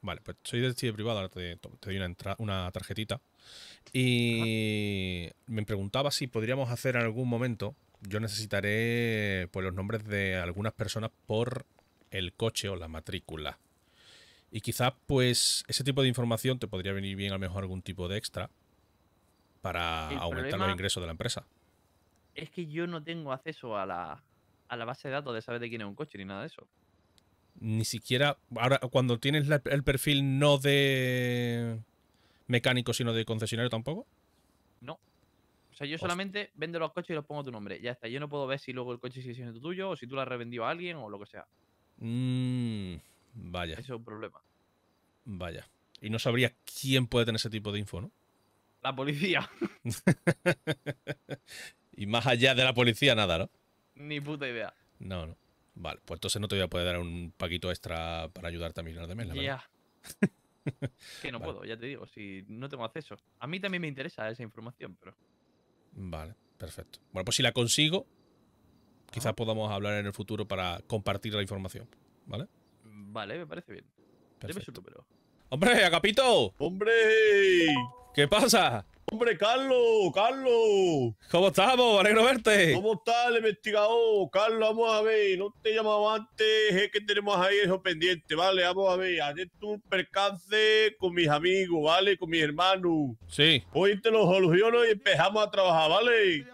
Vale, pues soy estilo privado, ahora te, doy una, tarjetita. Y me preguntaba si podríamos hacer en algún momento, yo necesitaré pues, los nombres de algunas personas por el coche o la matrícula. Y quizás pues ese tipo de información te podría venir bien a lo mejor algún tipo de extra para aumentar los ingresos de la empresa. Es que yo no tengo acceso a la, a la base de datos de saber de quién es un coche ni nada de eso ni siquiera. Ahora, cuando tienes el perfil no de mecánico, sino de concesionario tampoco. No. O sea, yo solamente vendo los coches y los pongo tu nombre. Ya está. Yo no puedo ver si luego el coche sigue siendo tuyo o si tú lo has revendido a alguien o lo que sea. Mmm. Vaya. Eso es un problema. Vaya. Y no sabría quién puede tener ese tipo de info, ¿no? La policía. y más allá de la policía, nada, ¿no? Ni puta idea. No, no. Vale, pues entonces no te voy a poder dar un paquito extra para ayudarte a mirar de menos. Ya. que no puedo, ya te digo, si no tengo acceso. A mí también me interesa esa información, pero. Vale, perfecto. Bueno, pues si la consigo, quizás podamos hablar en el futuro para compartir la información, ¿vale? Vale, me parece bien. número. ¡Hombre, Agapito! ¡Hombre! ¿Qué pasa? Hombre, Carlos, Carlos. ¿Cómo estamos? Alegro verte. ¿Cómo estás, el investigador? Carlos, vamos a ver. No te llamaba antes, es que tenemos ahí eso pendiente, ¿vale? Vamos a ver. Ayer tu percance con mis amigos, ¿vale? Con mis hermanos. Sí. Hoy te lo soluciono y empezamos a trabajar, ¿vale?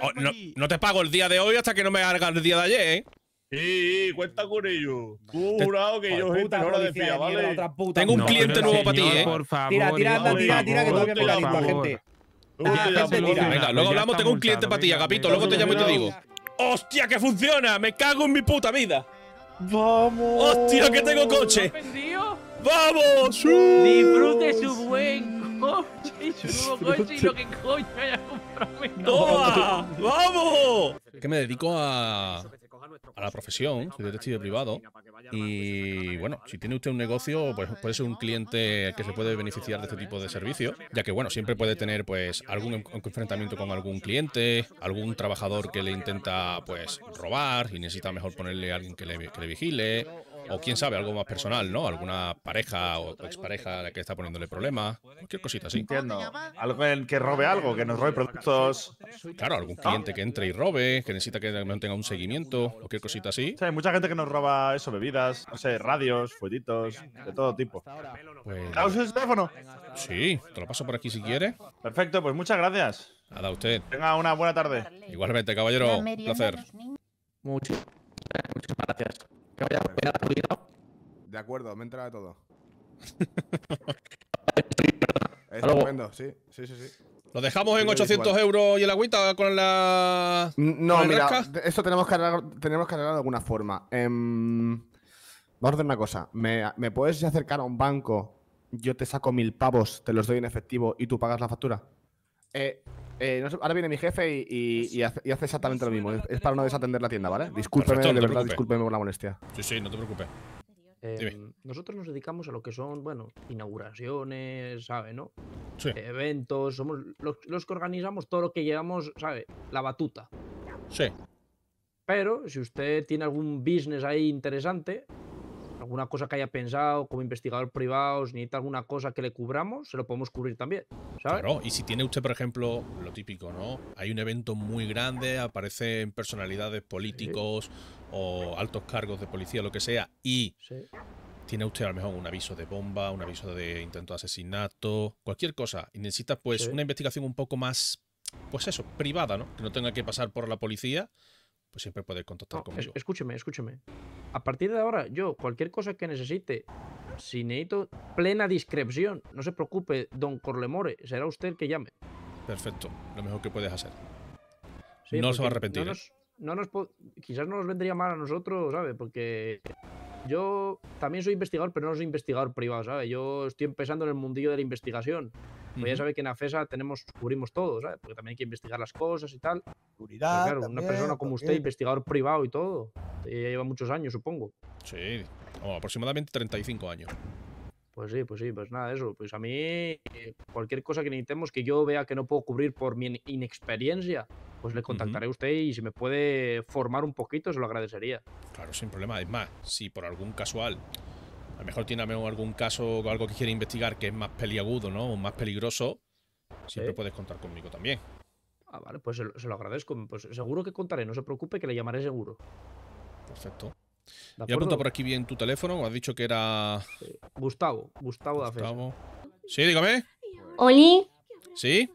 Oh, no, te pago el día de hoy hasta que no me hagas el día de ayer, ¿eh? Sí, cuenta con ello. que yo no lo decía, ¿vale? Tengo un cliente nuevo para ti, ¿eh? Por favor. Tira, tira, tira, tira, que todavía me la gente. Venga, luego hablamos, tengo un cliente para ti, Agapito. Luego te llamo y te digo. ¡Hostia, que funciona! ¡Me cago en mi puta vida! ¡Vamos! ¡Hostia, que tengo coche! ¡Vamos! ¡Disfrute su buen coche y su nuevo coche y lo que coño haya comprado! ¡Toma! ¡Vamos! Que me dedico a a la profesión, ¿eh? soy detective privado. Pues, y bueno, si tiene usted un negocio, pues puede ser un cliente que se puede beneficiar de este tipo de servicio, ya que bueno, siempre puede tener pues algún enfrentamiento con algún cliente, algún trabajador que le intenta pues robar y necesita mejor ponerle a alguien que le, que le vigile o quién sabe, algo más personal, ¿no? Alguna pareja o expareja a la que está poniéndole problemas, cualquier cosita así. Entiendo. Alguien que robe algo, que nos robe productos. Claro, algún cliente que entre y robe, que necesita que tenga un seguimiento, cualquier cosita así. Sí, hay mucha gente que nos roba eso, bebidas, no sé, radios, fuetitos, de todo tipo. Pues... teléfono? Sí, te lo paso por aquí si quiere. Perfecto, pues muchas gracias. Nada, usted. Tenga una buena tarde. Igualmente, caballero. Un placer. Muchísimas gracias. De acuerdo, me entra de todo. sí, sí, sí, sí. ¿Lo dejamos en 800 euros y el agüita con la. No, mira, esto tenemos que, arreglar, tenemos que de alguna forma. Eh, vamos a hacer una cosa. ¿Me puedes acercar a un banco? Yo te saco mil pavos, te los doy en efectivo y tú pagas la factura. Eh, eh ahora viene mi jefe y, hace, exactamente lo mismo. Es, para no desatender la tienda, ¿vale? Discúlpeme, de verdad, discúlpeme por la molestia. Sí, sí, no te preocupes. Eh, nosotros nos dedicamos a lo que son, bueno, inauguraciones, ¿sabe, no? Eventos, somos los, que organizamos todo lo que llevamos, ¿sabe? La batuta. Sí. Pero si usted tiene algún business ahí interesante, alguna cosa que haya pensado como investigador privado, si necesita alguna cosa que le cubramos, se lo podemos cubrir también. y si tiene usted, por ejemplo, lo típico, ¿no? Hay un evento muy grande, aparecen personalidades políticos o altos cargos de policía, lo que sea, y tiene usted a lo mejor un aviso de bomba, un aviso de intento de asesinato, cualquier cosa, y necesita pues una investigación un poco más, pues eso, privada, ¿no? Que no tenga que pasar por la policía pues siempre puede contactar conmigo. escúcheme, escúcheme. A partir de ahora, yo, cualquier cosa que necesite, si necesito plena discreción, no se preocupe, don Corlemore, será usted el que llame. Perfecto, lo mejor que puedes hacer. no se va a arrepentir. No ¿eh? nos, quizás no nos vendría mal a nosotros, ¿sabe? Porque yo también soy investigador, pero no soy investigador privado, ¿sabe? Yo estoy empezando en el mundillo de la investigación. Pues ya sabe que en AFESA tenemos, cubrimos todo, ¿sabes? Porque también hay que investigar las cosas y tal. Pues una persona como usted, investigador privado y todo, ya lleva muchos años, supongo. Sí, aproximadamente 35 años. Pues sí, pues sí, pues nada, eso. Pues a mí, cualquier cosa que necesitemos que yo vea que no puedo cubrir por mi inexperiencia, pues le contactaré a usted y si me puede formar un poquito, se lo agradecería. Claro, sin problema. Es más, si por algún casual, a lo mejor tiene algún caso o algo que quiere investigar que es más peliagudo, ¿no? O más peligroso, siempre puedes contar conmigo también. Ah, vale, pues se lo, agradezco. Pues seguro que contaré, no se preocupe que le llamaré seguro. Perfecto. Ya apunta por aquí bien tu teléfono, has dicho que era. Gustavo. Gustavo, Gustavo, Gustavo. Sí, dígame. ¿Oli? ¿Sí?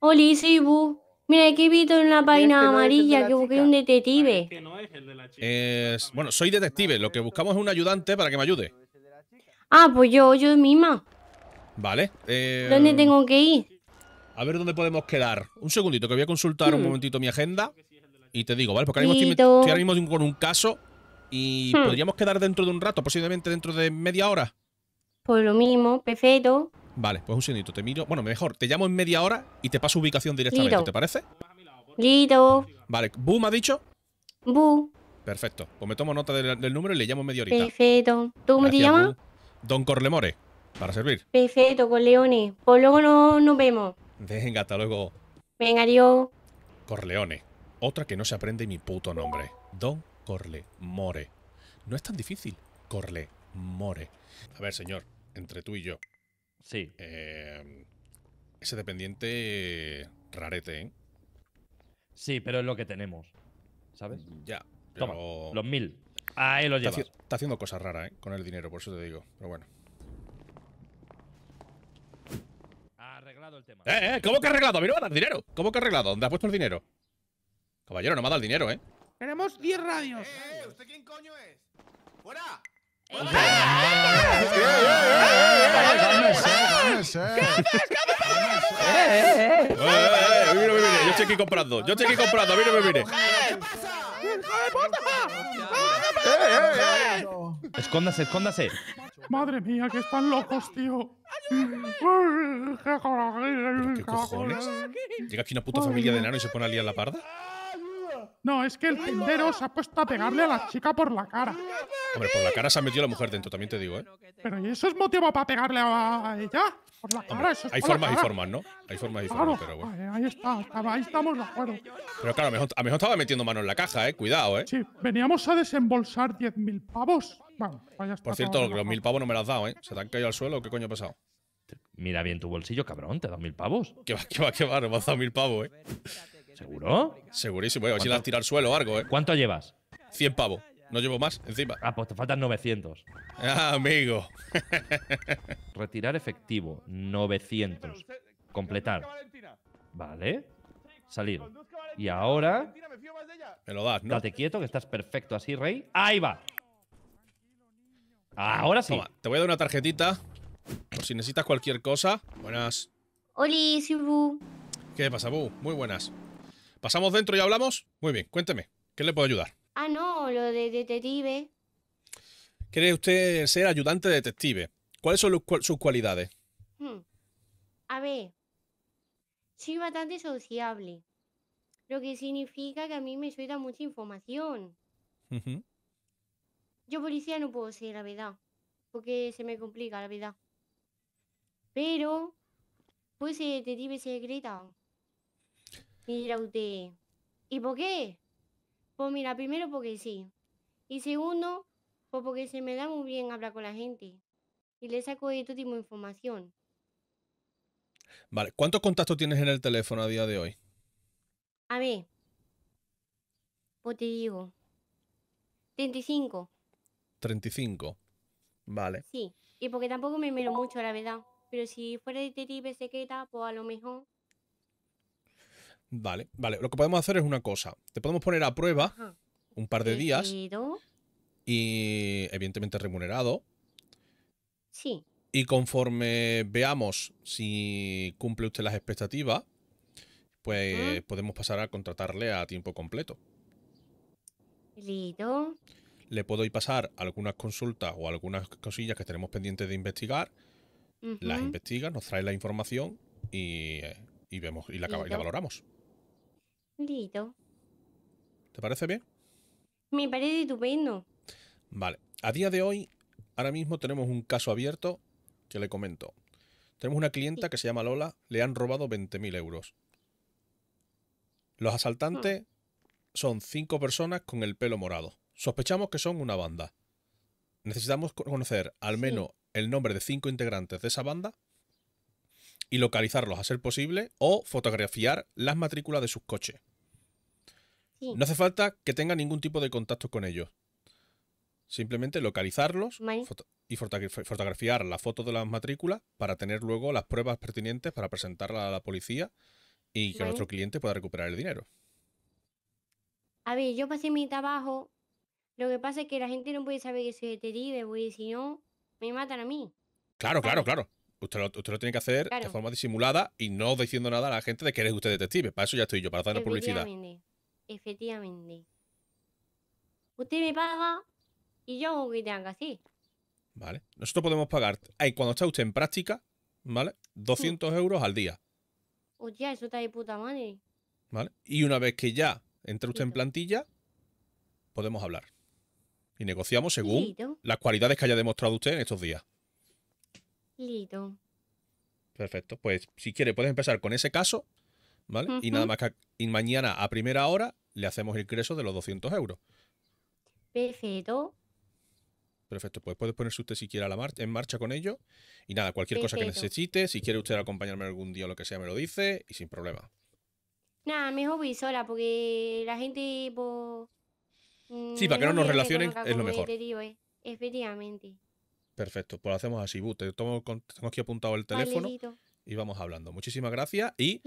Oli, sí, Bu. Mira, aquí he visto en la página amarilla que busqué un detective. Bueno, soy detective. Lo que buscamos es un ayudante para que me ayude. Ah, pues yo, yo misma. Vale. Eh, ¿Dónde tengo que ir? A ver dónde podemos quedar. Un segundito, que voy a consultar un hmm. momentito mi agenda. Y te digo, ¿vale? Porque ahora mismo estoy, con un caso. Y hmm. podríamos quedar dentro de un rato, posiblemente dentro de media hora. Pues lo mismo, perfecto. Vale, pues un segundito, te miro. Bueno, mejor, te llamo en media hora y te paso ubicación directamente, ¿te parece? Listo. Vale, ¿Boom ha dicho? Bu. Perfecto. Pues me tomo nota del, número y le llamo en media horita. Perfecto. ¿Tú cómo te llamas? Don Corlemore, para servir. Perfecto, Corleone. Pues luego no, nos vemos. Venga, hasta luego. Venga, yo. Corleone. Otra que no se aprende mi puto nombre. Don Corle More. No es tan difícil. Corle More. A ver, señor, entre tú y yo. Sí. Eh, ese dependiente rarete, ¿eh? Sí, pero es lo que tenemos. ¿Sabes? Ya. Toma, los mil. Ahí lo llevas. Está, está haciendo cosas raras, ¿eh? Con el dinero, por eso te digo. Pero bueno. Arreglado el tema. Eh, eh, ¿cómo que arreglado? A mí no me dinero. ¿Cómo que arreglado? ¿Dónde has puesto el dinero? Caballero, no me ha dado el dinero, ¿eh? Tenemos 10 radios. Eh, ¿usted quién coño es? ¡Fuera! eh, eh! ¡Eh, eh, Yo estoy aquí comprando, yo estoy aquí comprando, mira, me mire. ¿Qué pasa? ¡Hijo de ¡Escóndase, Escóndase, escóndase. Madre mía, que están locos, tío. ¿Qué cojones? ¿Llega aquí una puta familia de enano y se pone a liar la parda? No, es que el tendero se ha puesto a pegarle a la chica por la cara. Hombre, por la cara se ha metido la mujer dentro, también te digo, ¿eh? Pero ¿y eso es motivo para pegarle a ella? Por la cara, eso es Hay formas, y formas, ¿no? Hay formas, y formas, pero bueno. Ahí está, ahí estamos de acuerdo. Pero claro, a lo mejor, estaba metiendo mano en la caja, ¿eh? Cuidado, ¿eh? Sí, veníamos a desembolsar 10.000 pavos. vaya pues Por cierto, los 1.000 pavos no me los has dado, ¿eh? ¿Se te han caído al suelo qué coño ha pasado? Mira bien tu bolsillo, cabrón, te da mil pavos. Qué va, qué va, que va, a me mil pavos, eh. ¿Seguro? Segurísimo, a eh. ver si tirar al suelo o algo, eh. ¿Cuánto llevas? 100 pavos. No llevo más encima. Ah, pues te faltan 900. Ah, amigo. Retirar efectivo, 900. Completar. Vale. Salir. Y ahora. Me lo das, ¿no? Date quieto, que estás perfecto así, Rey. ¡Ahí va! Ahora sí. Toma, te voy a dar una tarjetita si necesitas cualquier cosa. Buenas. Hola, ¿Qué pasa, Bu? Muy buenas. ¿Pasamos dentro y hablamos? Muy bien, cuénteme. ¿Qué le puedo ayudar? Ah, no, lo de detective. ¿Quiere usted ser ayudante de detective? ¿Cuáles son sus cualidades? Hmm. A ver, soy bastante sociable, lo que significa que a mí me suelta mucha información. Yo policía no puedo ser, la verdad, porque se me complica, la verdad. Pero, pues eh, te detective secreta. Mira usted, ¿y por qué? Pues mira, primero porque sí. Y segundo, pues porque se me da muy bien hablar con la gente. Y le saco de todo tipo de información. Vale, ¿cuántos contactos tienes en el teléfono a día de hoy? A ver, pues te digo, 35. 35, vale. Sí, y porque tampoco me miro mucho, la verdad. Pero si fuera se queda, pues a lo mejor. Vale, vale. Lo que podemos hacer es una cosa. Te podemos poner a prueba un par de días. Y evidentemente remunerado. Sí. Y conforme veamos si cumple usted las expectativas, pues podemos pasar a contratarle a tiempo completo. Lido. Le puedo ir pasar algunas consultas o algunas cosillas que tenemos pendientes de investigar las investiga, nos trae la información y, eh, vemos y la, valoramos. Listo. ¿Te parece bien? Me parece estupendo. Vale. A día de hoy, ahora mismo tenemos un caso abierto que le comento. Tenemos una clienta que se llama Lola, le han robado 20.000 euros. Los asaltantes ah. son cinco personas con el pelo morado. Sospechamos que son una banda. Necesitamos conocer al menos el nombre de cinco integrantes de esa banda y localizarlos a ser posible o fotografiar las matrículas de sus coches. No hace falta que tenga ningún tipo de contacto con ellos. Simplemente localizarlos y fotografiar la foto de las matrículas para tener luego las pruebas pertinentes para presentarla a la policía y que nuestro cliente pueda recuperar el dinero. A ver, yo pasé mi trabajo. Lo que pasa es que la gente no puede saber que soy detective, porque si no, me matan a mí. Claro, claro, claro. Usted lo, usted lo tiene que hacer de forma disimulada y no diciendo nada a la gente de que eres usted detective. Para eso ya estoy yo, para la publicidad. Efectivamente. Usted me paga y yo hago que tenga que hacer. Vale. Nosotros podemos pagar, ahí, cuando está usted en práctica, ¿vale? 200 euros al día. Hostia, eso está de puta madre. ¿Vale? Y una vez que ya entre usted en plantilla, podemos hablar. Y negociamos según las cualidades que haya demostrado usted en estos días. Listo. Perfecto. Pues si quiere, puedes empezar con ese caso, ¿vale? Y nada más que mañana a primera hora le hacemos el ingreso de los 200 euros. Perfecto. Perfecto, pues puede ponerse usted si quiere la en marcha con ello. Y nada, cualquier cosa que necesite, si quiere usted acompañarme algún día o lo que sea, me lo dice y sin problema. Nada, mejor voy sola porque la gente pues, Sí, para que no nos relacionen es lo mejor. Eh, efectivamente. Perfecto, pues lo hacemos así, Bu. tengo aquí apuntado el teléfono y vamos hablando. Muchísimas gracias y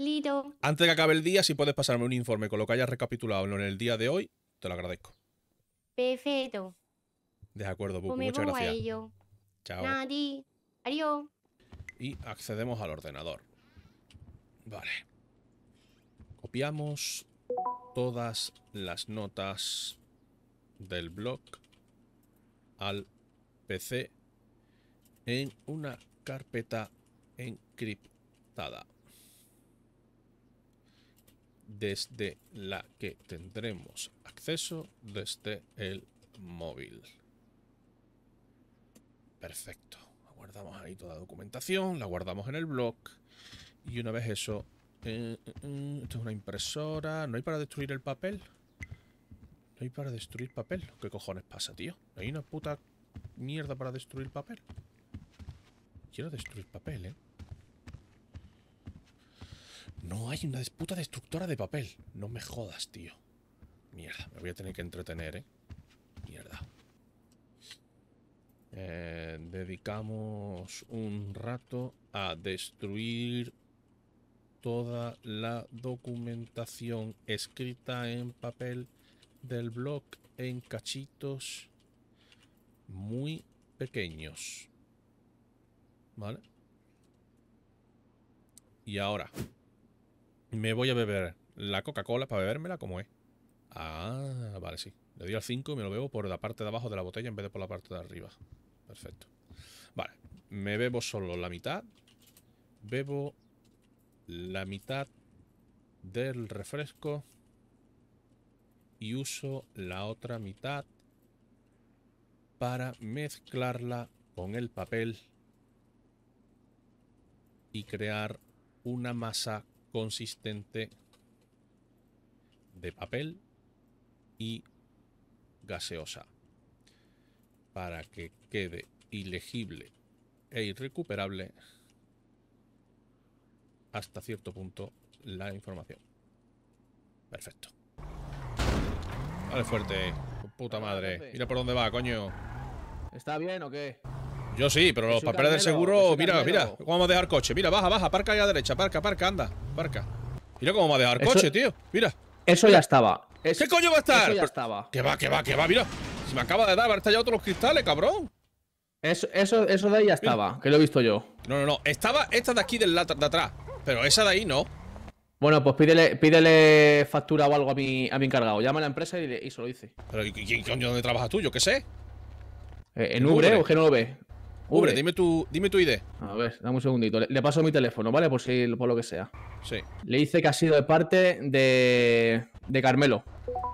antes de que acabe el día, si puedes pasarme un informe con lo que hayas recapitulado en el día de hoy, te lo agradezco. Perfecto. De acuerdo, Bu. Pues muchas gracias. Chao. Adiós. Y accedemos al ordenador. Vale. Copiamos todas las notas del blog al PC en una carpeta encriptada desde la que tendremos acceso desde el móvil. Perfecto. Guardamos ahí toda la documentación, la guardamos en el blog y una vez eso... Eh, eh, eh, esto es una impresora. ¿No hay para destruir el papel? Hay para destruir papel. ¿Qué cojones pasa, tío? Hay una puta mierda para destruir papel. Quiero destruir papel, ¿eh? No hay una puta destructora de papel. No me jodas, tío. Mierda, me voy a tener que entretener, ¿eh? Mierda. Eh, dedicamos un rato a destruir toda la documentación escrita en papel del blog en cachitos muy pequeños. ¿Vale? Y ahora me voy a beber la Coca-Cola para bebérmela como es. Ah, vale, sí. Le doy al 5 y me lo bebo por la parte de abajo de la botella en vez de por la parte de arriba. Perfecto. Vale, me bebo solo la mitad. Bebo la mitad del refresco y uso la otra mitad para mezclarla con el papel y crear una masa consistente de papel y gaseosa para que quede ilegible e irrecuperable hasta cierto punto la información. Perfecto. Vale, fuerte. Puta madre. Mira por dónde va, coño. ¿Está bien o qué? Yo sí, pero los papeles del seguro. Mira, mira, cómo vamos a dejar coche. Mira, baja, baja, parca ahí a la derecha, parca, parca, anda, parca. Mira cómo vamos a dejar coche, tío. Mira. Eso ya estaba. ¿Qué coño va a estar? Eso estaba. Que va, que va, que va, mira. Se me acaba de dar, me ya estallado los cristales, cabrón. Eso, eso, de ahí ya estaba, que lo he visto yo. No, no, no. Estaba esta de aquí del, de atrás. Pero esa de ahí no. Bueno, pues pídele, factura o algo a mi, a mi encargado. Llama a la empresa y, se lo dice. Pero ¿y, dónde trabajas tú? Yo qué sé. Eh, ¿En, Ubre, ¿eh? o que no lo ve. Ubre, dime, tu, dime tu ID. A ver, dame un segundito. Le, paso mi teléfono, ¿vale? Por si por lo que sea. Sí. Le dice que ha sido de parte de, de Carmelo.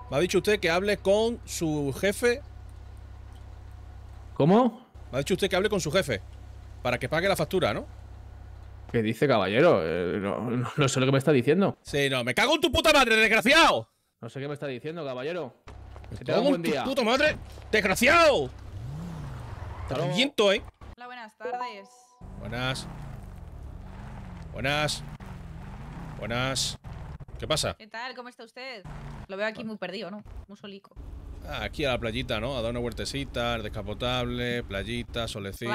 Me ha dicho usted que hable con su jefe. ¿Cómo? Me ha dicho usted que hable con su jefe. Para que pague la factura, ¿no? ¿Qué dice, caballero? Eh, no, sé lo que me está diciendo. Sí, no, me cago en tu puta madre, desgraciado. No sé qué me está diciendo, caballero. que tu puta madre, desgraciado. Te viento, eh. Hola, buenas tardes. Buenas. Buenas. Buenas. ¿Qué pasa? ¿Qué tal? ¿Cómo está usted? Lo veo aquí ah. muy perdido, ¿no? Muy solico. Ah, aquí a la playita, ¿no? A dar una huertecita, descapotable, playita, solecito.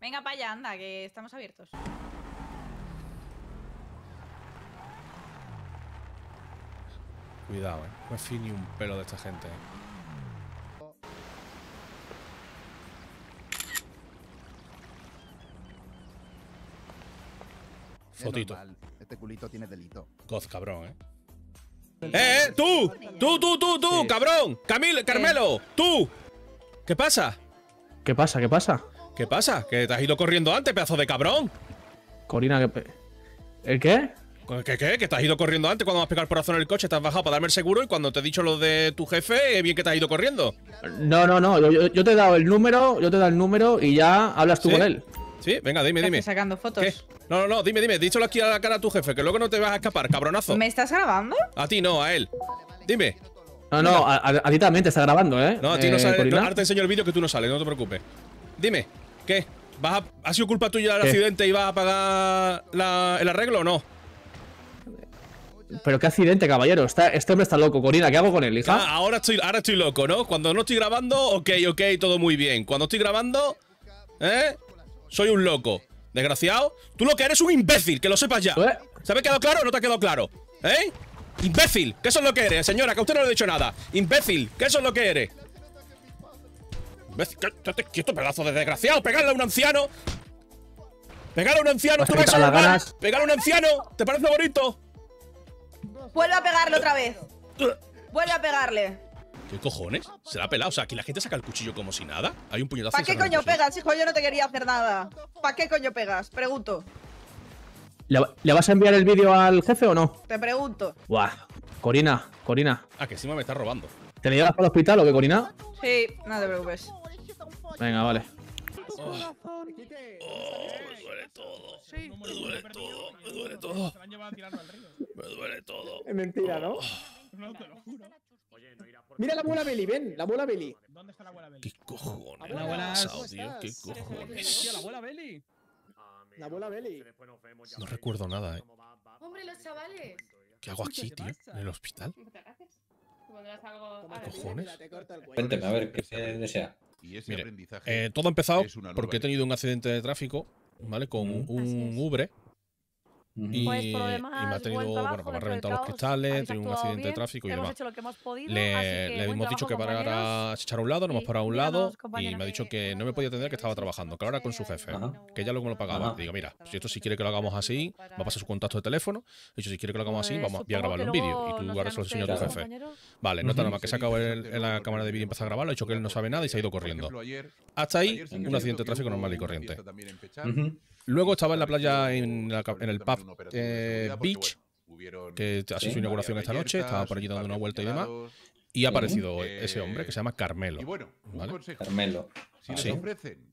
Venga para allá, anda, que estamos abiertos. Cuidado, eh. No fin, ni un pelo de esta gente. Eh. Fotito. Este culito tiene delito. Goz, cabrón, eh. ¡Eh, eh! ¡Tú! ¡Tú, tú, tú, tú! ¡Cabrón! ¡Camil, Carmelo! ¡Tú! ¿Qué pasa? ¿Qué pasa? ¿Qué pasa? ¿Qué pasa? Que te has ido corriendo antes, pedazo de cabrón. Corina, ¿qué. ¿El qué? Pues, ¿Qué, qué? ¿Que te has ido corriendo antes cuando vas a pegar el corazón en el coche? Te has bajado para darme el seguro y cuando te he dicho lo de tu jefe, eh, bien que te has ido corriendo. No, no, no. Yo, te he dado el número, yo te he el número y ya hablas tú con él. Sí, venga, dime, dime. Estás sacando fotos. No, no, no, dime, dime. Díselo aquí a la cara a tu jefe, que luego no te vas a escapar, cabronazo. ¿Me estás grabando? A ti no, a él. Dime. No, no, a, ti también te está grabando, ¿eh? No, a ti no eh, sale. ahora te enseño el vídeo que tú no sales, no te preocupes. Dime, ¿qué? ¿Vas ¿Ha sido culpa tuya el accidente y vas a pagar el arreglo o no? Pero qué accidente, caballero. Este, este hombre está loco. Corina, ¿qué hago con él, hija? Ah, ahora estoy, ahora estoy loco, ¿no? Cuando no estoy grabando, ok, ok, todo muy bien. Cuando estoy grabando, ¿eh? Soy un loco. Desgraciado. Tú lo que eres un imbécil, que lo sepas ya. ¿Sabes ¿Eh? ¿Se ha quedado claro o no te ha quedado claro? ¿Eh? Imbécil, ¿qué es lo que eres, señora, que a usted no le he dicho nada. Imbécil, ¿qué eso es lo que eres. Imbécil, estate quieto, pedazo de desgraciado. Pegarle a un anciano. Pegarle a un anciano, tú a Pegarle a un anciano, ¿te parece bonito? Vuelve a pegarle otra vez. Vuelve a pegarle. ¿Qué cojones? ¿Se la ha pelado? O sea, aquí la gente saca el cuchillo como si nada. Hay un puñetazo. ¿Para qué coño pegas, hijo? Yo no te quería hacer nada. ¿Para qué coño pegas? Pregunto. ¿Le, vas a enviar el vídeo al jefe o no? Te pregunto. Buah. Corina, Corina. Ah, que encima me está robando. ¿Te llevas para el hospital o qué, Corina? Sí, no te preocupes. Venga, vale corazón. Oh, me duele todo. Sí. Me duele todo. Me duele todo. Me duele todo. Es mentira, ¿no? No, te lo juro. Oye, no irá por Mira la abuela Beli, ven, la abuela Beli. ¿Dónde está la abuela Beli? ¿Qué cojones? La bola Dios, ¿Qué cojones? La abuela Beli. La abuela Beli. No recuerdo nada, eh. Hombre, los chavales. ¿Qué hago aquí, tío? ¿En el hospital? Muchas gracias. Cuando algo. Cuénteme, a ver, ¿qué se desea? Eh, todo ha empezado porque he tenido un accidente de tráfico, ¿vale? Con un Ubre pues, y, me ha tenido, bueno, pues, me ha reventado los cristales, tenido un accidente de tráfico y demás. le, hemos dicho que parara echar a un lado, no hemos parado a un lado y me ha dicho que no me podía atender, que estaba trabajando, que ahora con su jefe, que ya luego lo pagaba. Digo, mira, si esto si quiere que lo hagamos así, va a pasar su contacto de teléfono. Y si quiere que lo hagamos así, pues, vamos, voy a grabarlo en vídeo y tú ahora se lo enseño a tu jefe. Vale, no está nada más que se acabó en la cámara de vídeo y empezó a grabarlo, ha dicho que él no sabe nada y se ha ido corriendo. Hasta ahí, un accidente de tráfico normal y corriente. Luego estaba en la playa, en el pub eh Beach, que su inauguración esta noche, estaba por allí dando una vuelta y demás. Y ha aparecido eh, ese hombre que se llama Carmelo. Carmelo. sí,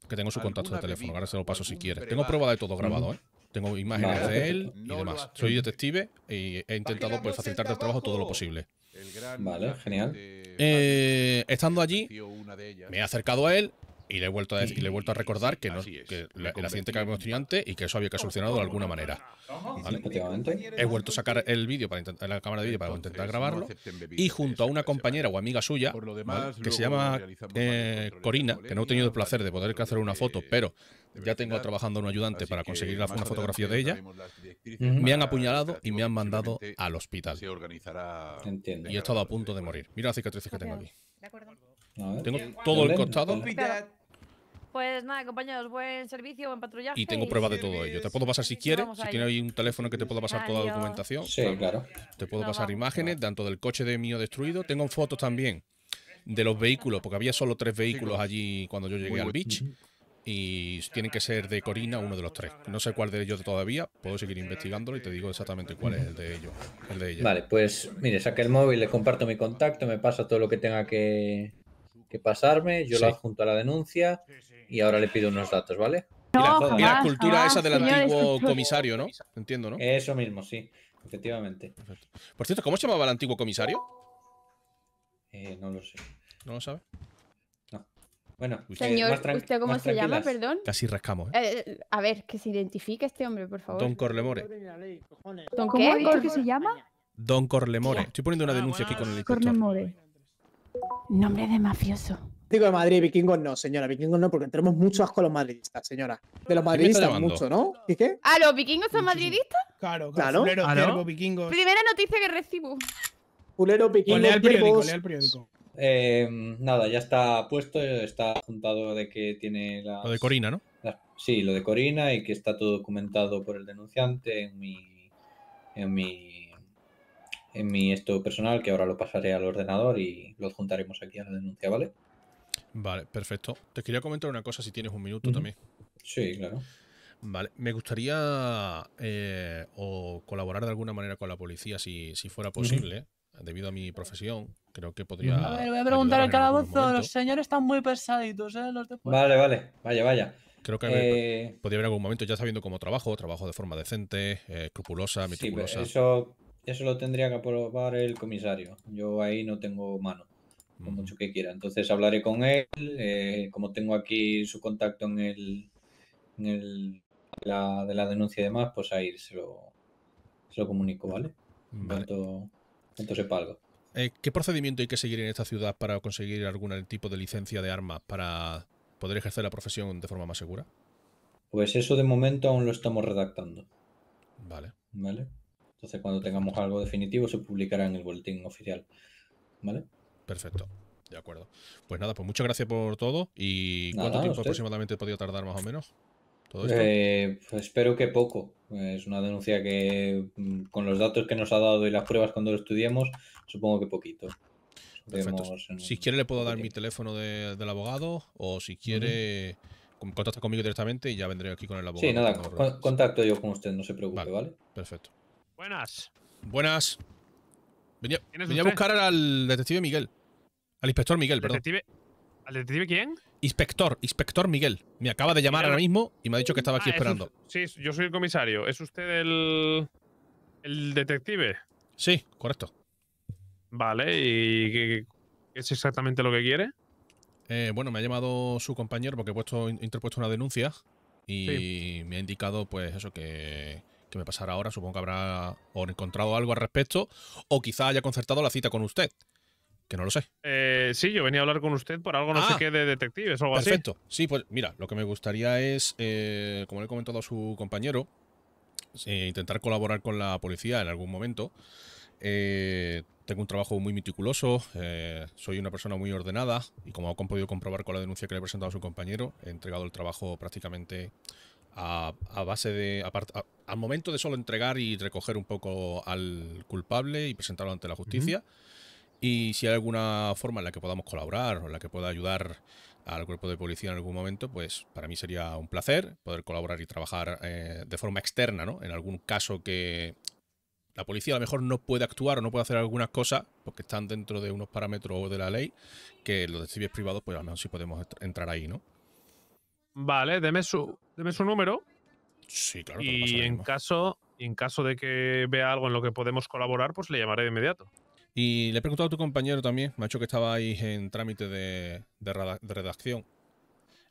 que tengo su contacto de teléfono, ahora se lo paso si quiere. Tengo prueba de todo grabado, ¿eh? Tengo imágenes de él y demás. Soy detective y he intentado pues, facilitarte el trabajo todo lo posible. Vale, genial. Eh, estando allí, me he acercado a él, y le he vuelto a, y, le he vuelto a recordar que, el accidente que habíamos tenido antes y que eso había que solucionarlo de alguna manera. He vuelto a sacar el vídeo para intentar, la cámara de vídeo para intentar grabarlo y junto a una compañera o amiga suya que se llama eh, Corina, que no he tenido el placer de poder hacer una foto, pero ya tengo trabajando un ayudante para conseguir una fotografía de ella, me han apuñalado y me han mandado al hospital. Y he estado a punto de morir. Mira las cicatrices que tengo aquí. De tengo todo el costado. Pues nada, compañeros, buen servicio, buen patrullaje. Y tengo pruebas de todo ello. Te puedo pasar si quieres, si tienes ahí un teléfono que te pueda pasar toda la documentación. Sí, claro. Te puedo pasar imágenes, tanto del coche de mío destruido. Tengo fotos también de los vehículos, porque había solo tres vehículos allí cuando yo llegué al beach. Y tienen que ser de Corina uno de los tres. No sé cuál de ellos todavía. Puedo seguir investigándolo y te digo exactamente cuál es el de ellos. Vale, pues mire, saqué el móvil, le comparto mi contacto, me pasa todo lo que tenga que, pasarme, yo la adjunto a la denuncia y ahora le pido unos datos, ¿vale? y, la, cultura esa del antiguo comisario, ¿no? Entiendo, ¿no? Eso mismo, sí, efectivamente. Por cierto, ¿cómo se llamaba el antiguo comisario? Eh, no lo sé. ¿No lo sabe? No. Bueno, eh, señor, ¿usted cómo se llama, perdón? Casi rascamos. ¿eh? Eh, a ver, que se identifique este hombre, por favor. Don Corlemore. ¿Don qué? ¿Cómo que se llama? Don Corlemore. Estoy poniendo una ah, denuncia aquí con el Corlemore. Nombre de mafioso. Digo de Madrid, vikingos no, señora, vikingos no, porque tenemos mucho asco a los madridistas, señora. De los madridistas mucho, ¿no? ¿Y qué? ¿Ah, los vikingos son madridistas? Claro, claro. vikingos. Primera noticia que recibo. Pulero, vikingos, Lea periódico, periódico. Eh, nada, ya está puesto, está juntado de que tiene la. Lo de Corina, ¿no? sí, lo de Corina y que está todo documentado por el denunciante en mi, en mi en mi esto personal, que ahora lo pasaré al ordenador y lo juntaremos aquí a la denuncia, ¿vale? Vale, perfecto. Te quería comentar una cosa si tienes un minuto también. Sí, claro. Vale, me gustaría eh, o colaborar de alguna manera con la policía si, fuera posible, eh, debido a mi profesión. Creo que podría. A ver, voy a preguntar al calabozo. Los señores están muy pesaditos, ¿eh? Vale, vale. Vaya, vaya. Creo que eh, podría haber algún momento, ya sabiendo cómo trabajo, trabajo de forma decente, escrupulosa, meticulosa. Sí, eso lo tendría que aprobar el comisario. Yo ahí no tengo mano, por mucho que quiera. Entonces hablaré con él, eh, como tengo aquí su contacto en el, en el la, de la denuncia y demás, pues ahí se lo, lo comunico, ¿vale? vale. Cuanto, eh, ¿Qué procedimiento hay que seguir en esta ciudad para conseguir algún tipo de licencia de armas para poder ejercer la profesión de forma más segura? Pues eso de momento aún lo estamos redactando. Vale. Vale. Entonces, cuando tengamos algo definitivo, se publicará en el boletín oficial. ¿Vale? Perfecto. De acuerdo. Pues nada, pues muchas gracias por todo. ¿Y cuánto tiempo aproximadamente aproximadamente podido tardar más o menos? Eh, pues espero que poco. Es una denuncia que mm, con los datos que nos ha dado y las pruebas cuando lo estudiemos, supongo que poquito. Perfecto. Si quiere le puedo dar mi teléfono del abogado o si quiere contacta conmigo directamente y ya vendré aquí con el abogado. Sí, nada, contacto yo con usted, no se preocupe, ¿vale? Perfecto. Buenas. Buenas. Venía, a buscar al detective Miguel. Al inspector Miguel, perdón. ¿Al detective quién? Inspector, inspector Miguel. Me acaba de llamar ahora mismo y me ha dicho que estaba aquí ah, esperando. sí, yo soy el comisario. ¿Es usted el, el detective? Sí, correcto. Vale, ¿y qué, es exactamente lo que quiere? Eh, bueno, me ha llamado su compañero porque he, puesto, interpuesto una denuncia y me ha indicado, pues, eso, que, que me pasará ahora, supongo que habrá encontrado algo al respecto, o quizá haya concertado la cita con usted, que no lo sé. Eh, sí, yo venía a hablar con usted por algo no sé ah. qué de detectives o algo así. Perfecto, sí, pues mira, lo que me gustaría es, eh, como le he comentado a su compañero, eh, intentar colaborar con la policía en algún momento. tengo un trabajo muy meticuloso, soy una persona muy ordenada y como han podido comprobar con la denuncia que le he presentado a su compañero, he entregado el trabajo prácticamente a, base de. al momento de solo entregar y recoger un poco al culpable y presentarlo ante la justicia. Y si hay alguna forma en la que podamos colaborar o en la que pueda ayudar al cuerpo de policía en algún momento, pues para mí sería un placer poder colaborar y trabajar eh, de forma externa, ¿no? En algún caso que la policía a lo mejor no puede actuar o no puede hacer algunas cosas porque están dentro de unos parámetros de la ley que los civiles privados, pues al menos sí podemos entrar ahí, ¿no? Vale, deme su, su número. Sí, claro. y en caso, en caso de que vea algo en lo que podemos colaborar, pues le llamaré de inmediato. Y le he preguntado a tu compañero también, me macho, que estabais en trámite de, redacción.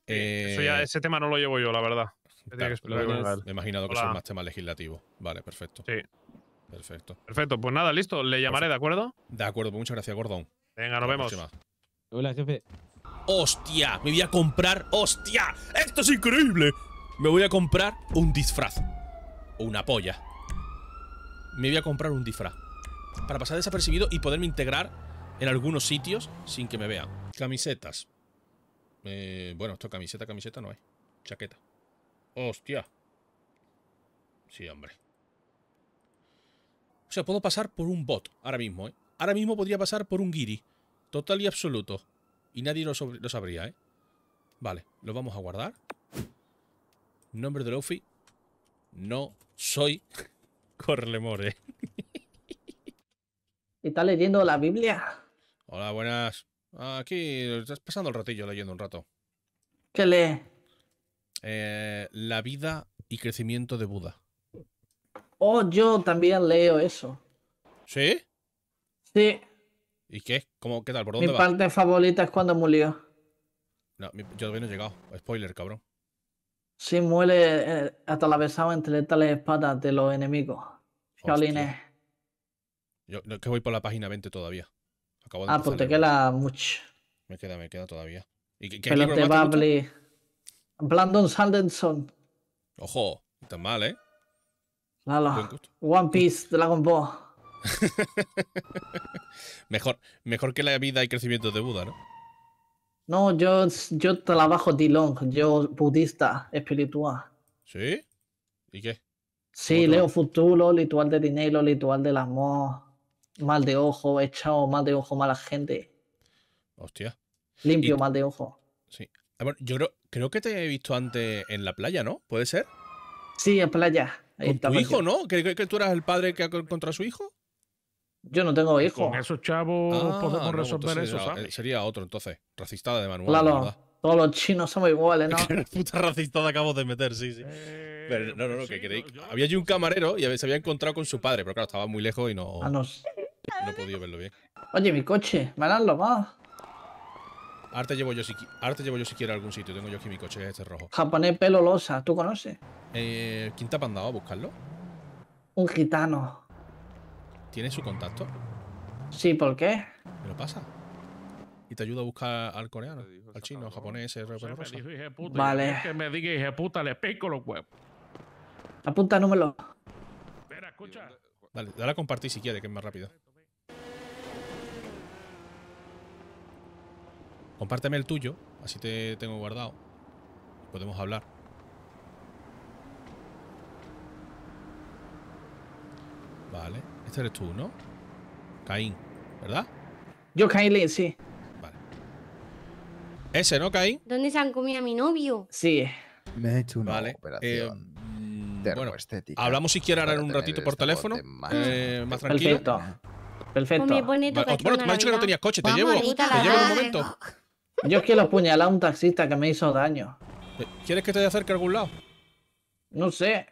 eso ya, eh, ese tema no lo llevo yo, la verdad. Me, he imaginado que son más temas legislativos. Vale, perfecto. Sí. Perfecto. Perfecto, pues nada, listo, le llamaré, ¿de acuerdo? De acuerdo, pues muchas gracias, Gordon. Venga, nos vemos. Hola, jefe hostia. Me voy a comprar, hostia. Esto es increíble. Me voy a comprar un disfraz. O una polla. Me voy a comprar un disfraz. Para pasar desapercibido y poderme integrar en algunos sitios sin que me vean. Camisetas. Eh, bueno, esto camiseta, camiseta no hay Chaqueta. Hostia. Sí, hombre. O sea, puedo pasar por un bot ahora mismo, ¿eh? Ahora mismo podría pasar por un giri. Total y absoluto. Y nadie lo, sabría, ¿eh? Vale, lo vamos a guardar. Nombre de Luffy. No soy Corlemore. está leyendo la Biblia? Hola, buenas. Aquí estás pasando el ratillo leyendo un rato. ¿Qué lee? Eh, la vida y crecimiento de Buda. Oh, yo también leo eso. ¿Sí? Sí. ¿Y qué? ¿Cómo, ¿Qué tal? ¿Por dónde Mi parte favorita es cuando murió. No, yo todavía no he llegado. Spoiler, cabrón. Sí, muere la eh, besada entre tales espadas de los enemigos. Shaolines. Yo que voy por la página 20 todavía. Acabo de ah, pues te queda mucho. Me queda, me queda todavía. ¿Y qué, qué Pero te va a Brandon Sanderson. Ojo, está mal, ¿eh? Lala. One Piece, Dragon Ball. mejor, mejor que la vida y crecimiento de Buda, ¿no? No, yo, yo trabajo long yo budista espiritual. ¿Sí? ¿Y qué? Sí, leo futuro, ritual de dinero, ritual del amor, mal de ojo, echado mal de ojo, mala gente. Hostia. Limpio, mal de ojo. Sí. bueno yo creo, que te he visto antes en la playa, ¿no? ¿Puede ser? Sí, en playa. tu hijo, ¿no? ¿Que, que, tú eras el padre que contra su hijo? Yo no tengo hijos. Con esos chavos ah, podemos pues resolver eso, sería, ¿sabes? Sería otro entonces, racistada de Manuel. todos los chinos somos iguales, ¿no? puta racistada acabo de meter, sí, sí. Eh, no, no, no, pues que queréis. Había allí un camarero y se había encontrado con su padre, pero claro, estaba muy lejos y no. Ah, no. No he podido verlo bien. Oye, mi coche, me lo arte Ahora llevo yo si, ahora llevo yo siquiera a algún sitio. Tengo yo aquí mi coche, que es este rojo. Japonés Pelolosa. ¿tú conoces? Eh, ¿Quién te ha mandado a buscarlo? Un gitano. ¿Tienes su contacto? Sí, ¿por qué? Me lo pasa. Y te ayuda a buscar al coreano, al chino, al japonés, al Vale. Que me diga hija le pico los huevos. Apunta número. Espera, escucha. Dale, dale a compartir si quieres, que es más rápido. Compárteme el tuyo, así te tengo guardado. Podemos hablar. Vale. Este eres tú, ¿no? Caín, ¿verdad? Yo Caín, sí. Vale. Ese, ¿no, Caín? ¿Dónde se han comido a mi novio? Sí. Me ha hecho una vale. operación. Eh, bueno, hablamos si quieres ahora en un ratito por este teléfono. Más, eh, más tranquilo. Perfecto. Perfecto. Pues me me has dicho que no tenías coche. Te llevo. te llevo en un momento. Yo es que lo a un taxista que me hizo daño. ¿Quieres que te acerque a algún lado? No sé.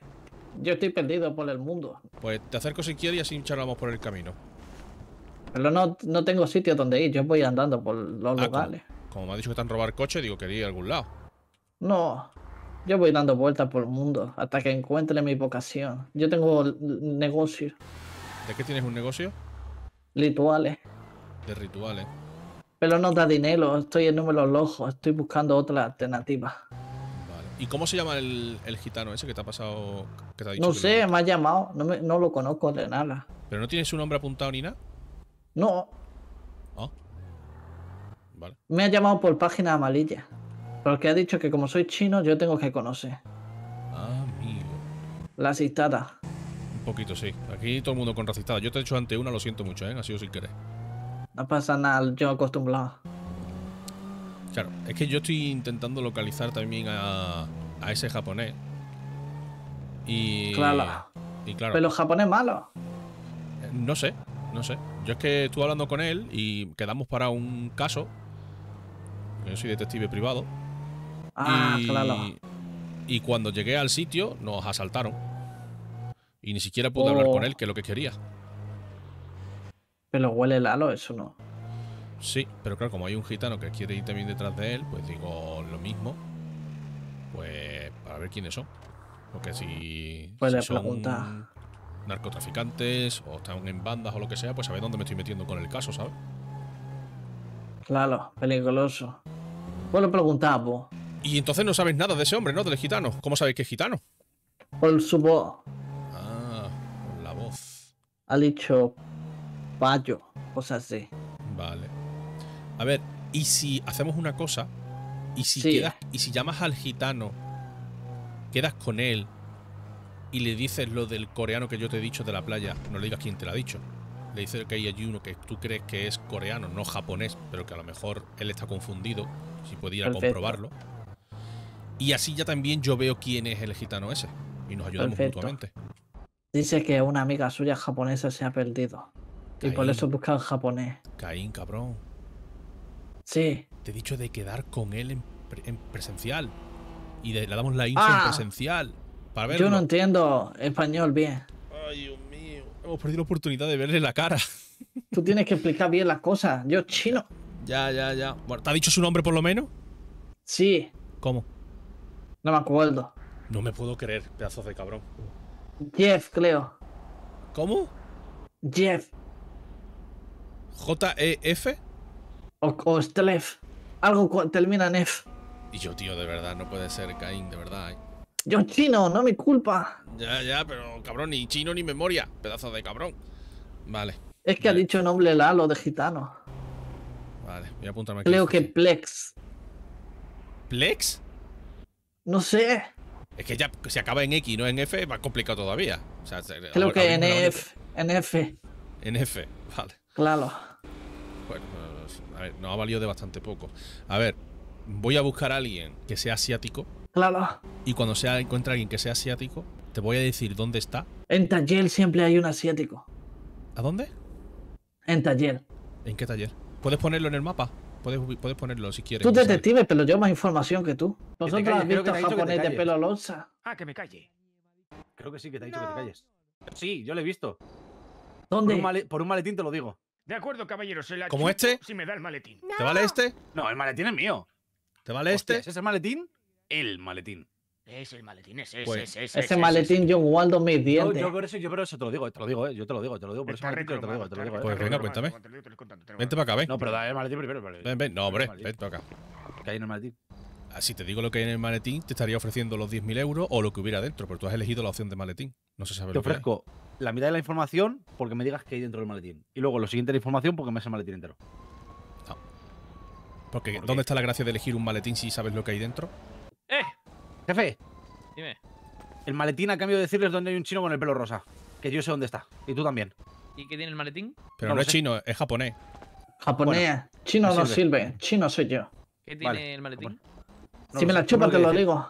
Yo estoy perdido por el mundo. Pues te acerco si quieres y así charlamos por el camino. Pero no, no tengo sitio donde ir, yo voy andando por los ah, locales lugares. Como, me ha dicho que están robar coche, digo que ir a algún lado. No, yo voy dando vueltas por el mundo hasta que encuentre mi vocación. Yo tengo negocio. ¿De qué tienes un negocio? Rituales. De rituales. Pero no da dinero, estoy en números locos, estoy buscando otra alternativa. ¿Y cómo se llama el, gitano ese que te ha pasado? no sé, me ha llamado. No, lo conozco de nada. ¿Pero no tienes su nombre apuntado ni nada? No. ¿Ah? Vale. Me ha llamado por página amarilla. Porque ha dicho que como soy chino, yo tengo que conocer. Ah, Amigo. La asistada. Un poquito, sí. Aquí todo el mundo con racistada. Yo te he hecho ante una, lo siento mucho, ¿eh? Así o sin querer. No pasa nada, yo acostumbrado. Claro, es que yo estoy intentando localizar también a, ese japonés. Y. Claro. Pero claro. Pero japonés malo. Eh, no sé, no sé. Yo es que estuve hablando con él y quedamos para un caso. Yo soy detective privado. Ah, claro. Y cuando llegué al sitio, nos asaltaron. Y ni siquiera pude hablar oh. con él, que es lo que quería. Pero huele el halo, eso no. Sí, pero claro, como hay un gitano que quiere ir también detrás de él, pues digo lo mismo. Pues para ver quiénes son. Porque si, pues si son narcotraficantes o están en bandas o lo que sea, pues ver dónde me estoy metiendo con el caso, ¿sabes? Claro, peligroso. Pues lo vos. Y entonces no sabes nada de ese hombre, ¿no? Del gitano. ¿Cómo sabéis que es gitano? Por su voz. Ah, por la voz. Ha dicho payo, cosas así. Vale. A ver, ¿y si hacemos una cosa? ¿Y si, ¿Y si llamas al gitano, quedas con él y le dices lo del coreano que yo te he dicho de la playa? No le digas quién te lo ha dicho. Le dices que hay allí uno que tú crees que es coreano, no japonés, pero que a lo mejor él está confundido, si puede comprobarlo. Y así ya también yo veo quién es el gitano ese. Y nos ayudamos mutuamente. Dice que una amiga suya japonesa se ha perdido. Y por eso busca japonés. Caín, cabrón. Sí. Te he dicho de quedar con él en, presencial. Y le damos la info en ah. presencial. Para verlo. Yo no entiendo español bien. Ay, Dios mío. Hemos perdido la oportunidad de verle la cara. Tú tienes que explicar bien las cosas. Yo chino. Ya, ya, ya. Bueno, ¿te ha dicho su nombre por lo menos? Sí. ¿Cómo? No me acuerdo. No me puedo creer, pedazos de cabrón. Jeff, creo. ¿Cómo? Jeff. ¿J-E-F? O, Stelef. Algo termina en F. Y yo, tío, de verdad, no puede ser Caín, de verdad. Eh. Yo chino, no mi culpa. Ya, ya, pero cabrón, ni chino ni memoria. Pedazo de cabrón. Vale. Es que ha dicho nombre Lalo de gitano. Vale, voy a apuntarme aquí. Creo que Plex. ¿Plex? No sé. Es que ya se acaba en X, no en F, más complicado todavía. O Creo que en F, en F. En F, vale. Claro. Bueno, pues, a ver, nos ha valido de bastante poco. A ver, voy a buscar a alguien que sea asiático. Claro. Y cuando se encuentre alguien que sea asiático, te voy a decir dónde está. En taller siempre hay un asiático. ¿A dónde? En taller. ¿En qué taller? ¿Puedes ponerlo en el mapa? Puedes, ponerlo si quieres. Tú detective, pero yo más información que tú. Nosotros has visto que japonés de pelo lonza. Ah, que me calle. Creo que sí, que te ha dicho que te calles. Sí, yo lo he visto. ¿Dónde? por un maletín te lo digo. De acuerdo, caballero, ¿Como este? Si me da el maletín. ¿Te vale este? No, el maletín es mío. ¿Te vale este? este? ¿Es el maletín? El maletín. Es el maletín, es ese, pues ese, ese, ese maletín, yo guardo mis dientes. Yo, yo por eso, yo por eso te lo digo, eh, te lo digo, eh, yo te lo digo, te lo digo, por eso te lo digo, te lo digo. Pues venga, cuéntame. Vente para acá, ven. No, pero da el maletín primero. Ven, ven, no, hombre, vente para acá. ¿Qué hay en el maletín? Ah, si te digo lo que hay en el maletín, te estaría ofreciendo los 10.000 euros o lo que hubiera dentro, pero tú has elegido la opción de maletín. Te ofrezco la mitad de la información porque me digas que hay dentro del maletín. Y luego lo siguiente de la información porque me hace el maletín entero. Ah. Porque, ¿dónde está la gracia de elegir un maletín si sabes lo que hay dentro? ¡Eh! Jefe. Dime. El maletín a cambio de decirles dónde hay un chino con el pelo rosa. Que yo sé dónde está. Y tú también. ¿Y qué tiene el maletín? Pero no, es chino, es japonés. Japonés. chino no sirve. Chino soy yo. ¿Qué tiene el maletín? si me la chupas te lo digo.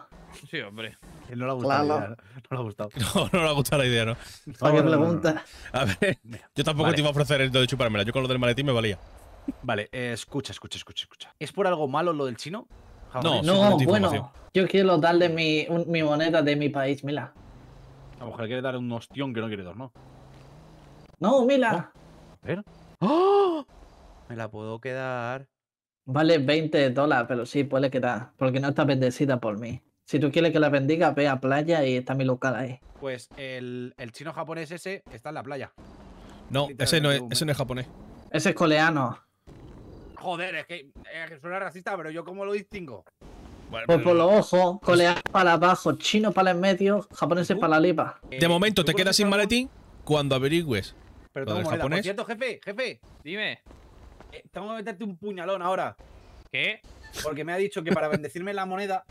Sí, hombre. No le ha gustado la idea, ¿no? le ha gustado. No, no le ha gustado la idea, ¿no? qué pregunta? A ver, yo tampoco te iba a ofrecer el de chupármela. Yo con lo del maletín me valía. Vale, eh, escucha, escucha, escucha, escucha. ¿Es por algo malo lo del chino? No, bueno. Yo quiero darle mi, moneda de mi país, Mila. A lo mejor quiere dar un ostión que no quiere dormir. ¿no? No, Mila. a ver. ¡Oh! Me la puedo quedar. Vale 20 dólares, pero sí puede quedar, porque no está bendecida por mí. Si tú quieres que la bendiga, ve a playa y está mi local ahí. Pues el, chino japonés ese está en la playa. No, ese no, es, ese japonés. Ese es coleano. Joder, es eh, que, suena racista, pero yo cómo lo distingo. pues por los ojos, coleano para abajo, chino para el medio, japonés para la lipa. Eh, De momento te quedas sin maletín cuando averigües. Pero tengo Japonés. Por cierto, jefe, jefe, dime. Eh, tengo que meterte un puñalón ahora. ¿Qué? Porque me ha dicho que para bendecirme la moneda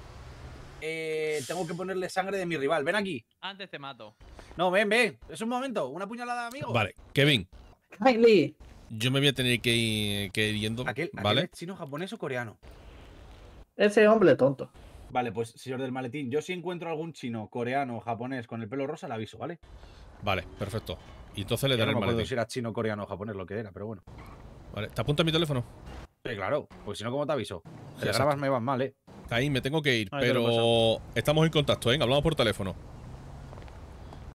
eh, tengo que ponerle sangre de mi rival. Ven aquí. Antes te mato. No, ven, ven. Es un momento. Una puñalada, amigo. Vale, Kevin. Kylie. Yo me voy a tener que ir, que yendo. ¿vale? es chino, japonés o coreano? Ese hombre tonto. Vale, pues, señor del maletín, yo si encuentro algún chino, coreano o japonés con el pelo rosa, le aviso, ¿vale? Vale, perfecto. Y entonces le daré no el maletín. No si era chino, coreano o japonés, lo que era, pero bueno. Vale, ¿te apuntas mi teléfono? Sí, claro. Pues si no, ¿cómo te aviso? Te grabas me vas mal, ¿eh? Ahí me tengo que ir, pero estamos en contacto, ¿eh? Hablamos por teléfono.